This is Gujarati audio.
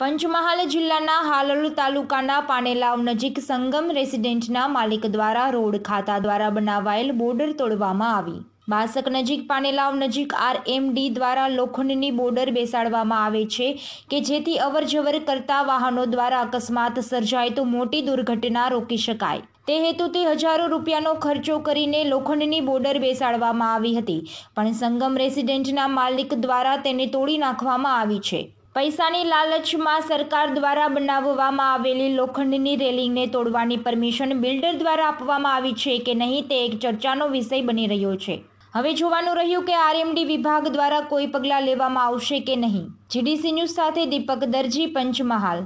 પંચમહાલ જિલ્લાના હાલોલ તાલુકાના પાનેલાવ નજીક સંગમ રેસિડેન્ટના માલિક દ્વારા રોડ ખાતા દ્વારા બનાવાયેલ બોર્ડર તોડવામાં આવી બાસક નજીક પાનેલાવ નજીક આરએમડી દ્વારા લોખંડની બોર્ડર બેસાડવામાં આવે છે કે જેથી અવરજવર કરતા વાહનો દ્વારા અકસ્માત સર્જાય તો મોટી દુર્ઘટના રોકી શકાય તે હેતુથી હજારો રૂપિયાનો ખર્ચો કરીને લોખંડની બોર્ડર બેસાડવામાં આવી હતી પણ સંગમ રેસિડેન્ટના માલિક દ્વારા તેને તોડી નાખવામાં આવી છે પૈસાની લાલચમાં સરકાર દ્વારા બનાવવામાં આવેલી લોખંડની રેલિંગને તોડવાની પરમિશન બિલ્ડર દ્વારા આપવામાં આવી છે કે નહીં તે એક ચર્ચાનો વિષય બની રહ્યો છે હવે જોવાનું રહ્યું કે આરએમડી વિભાગ દ્વારા કોઈ પગલાં લેવામાં આવશે કે નહીં જીડીસી ન્યૂઝ સાથે દીપક દરજી પંચમહાલ